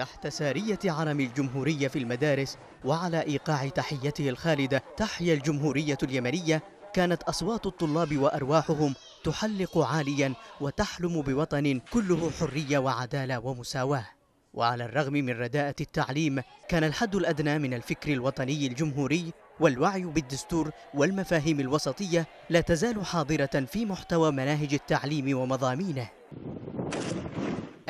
تحت سارية علم الجمهورية في المدارس وعلى إيقاع تحيته الخالدة تحيا الجمهورية اليمنية كانت أصوات الطلاب وأرواحهم تحلق عاليا وتحلم بوطن كله حرية وعدالة ومساواة وعلى الرغم من رداءة التعليم كان الحد الأدنى من الفكر الوطني الجمهوري والوعي بالدستور والمفاهيم الوسطية لا تزال حاضرة في محتوى مناهج التعليم ومضامينه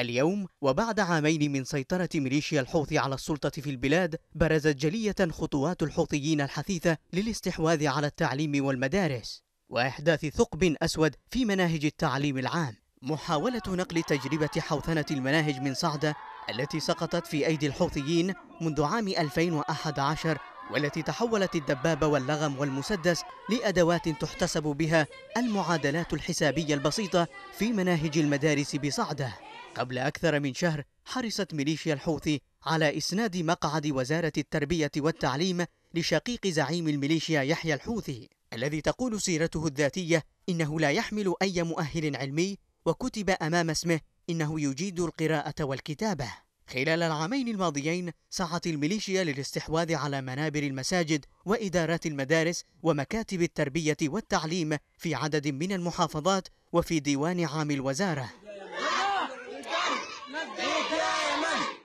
اليوم وبعد عامين من سيطرة ميليشيا الحوثي على السلطة في البلاد برزت جلية خطوات الحوثيين الحثيثة للاستحواذ على التعليم والمدارس وإحداث ثقب أسود في مناهج التعليم العام محاولة نقل تجربة حوثنة المناهج من صعدة التي سقطت في أيدي الحوثيين منذ عام 2011 والتي تحولت الدبابة واللغم والمسدس لأدوات تحتسب بها المعادلات الحسابية البسيطة في مناهج المدارس بصعدة قبل أكثر من شهر حرصت ميليشيا الحوثي على إسناد مقعد وزارة التربية والتعليم لشقيق زعيم الميليشيا يحيى الحوثي الذي تقول سيرته الذاتية إنه لا يحمل أي مؤهل علمي وكتب أمام اسمه إنه يجيد القراءة والكتابة خلال العامين الماضيين سعت الميليشيا للاستحواذ على منابر المساجد وإدارات المدارس ومكاتب التربية والتعليم في عدد من المحافظات وفي ديوان عام الوزارة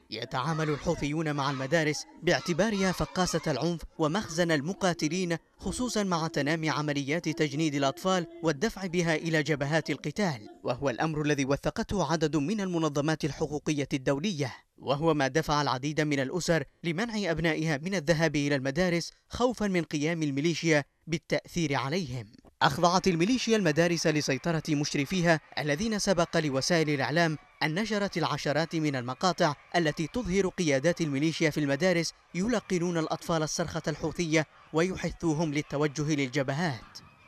يتعامل الحوثيون مع المدارس باعتبارها فقاسة العنف ومخزن المقاتلين خصوصا مع تنامي عمليات تجنيد الأطفال والدفع بها إلى جبهات القتال وهو الأمر الذي وثقته عدد من المنظمات الحقوقية الدولية وهو ما دفع العديد من الأسر لمنع أبنائها من الذهاب إلى المدارس خوفا من قيام الميليشيا بالتأثير عليهم أخضعت الميليشيا المدارس لسيطرة مشرفيها الذين سبق لوسائل الإعلام أن نشرت العشرات من المقاطع التي تظهر قيادات الميليشيا في المدارس يلقنون الأطفال الصرخة الحوثية ويحثوهم للتوجه للجبهات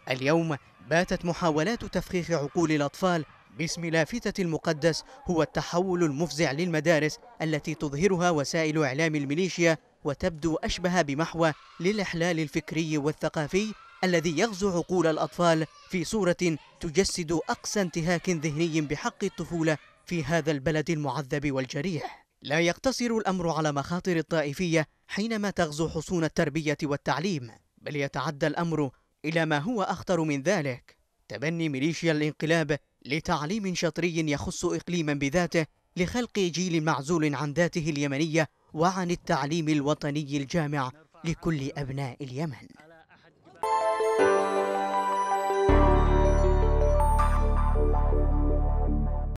اليوم باتت محاولات تفخيخ عقول الأطفال باسم لافتة المقدس هو التحول المفزع للمدارس التي تظهرها وسائل إعلام الميليشيا وتبدو أشبه بمحوى للإحلال الفكري والثقافي الذي يغزو عقول الأطفال في صورة تجسد أقصى انتهاك ذهني بحق الطفولة في هذا البلد المعذب والجريح لا يقتصر الأمر على مخاطر الطائفية حينما تغزو حصون التربية والتعليم بل يتعدى الأمر إلى ما هو أخطر من ذلك تبني ميليشيا الانقلاب لتعليم شطري يخص إقليما بذاته لخلق جيل معزول عن ذاته اليمنية وعن التعليم الوطني الجامع لكل أبناء اليمن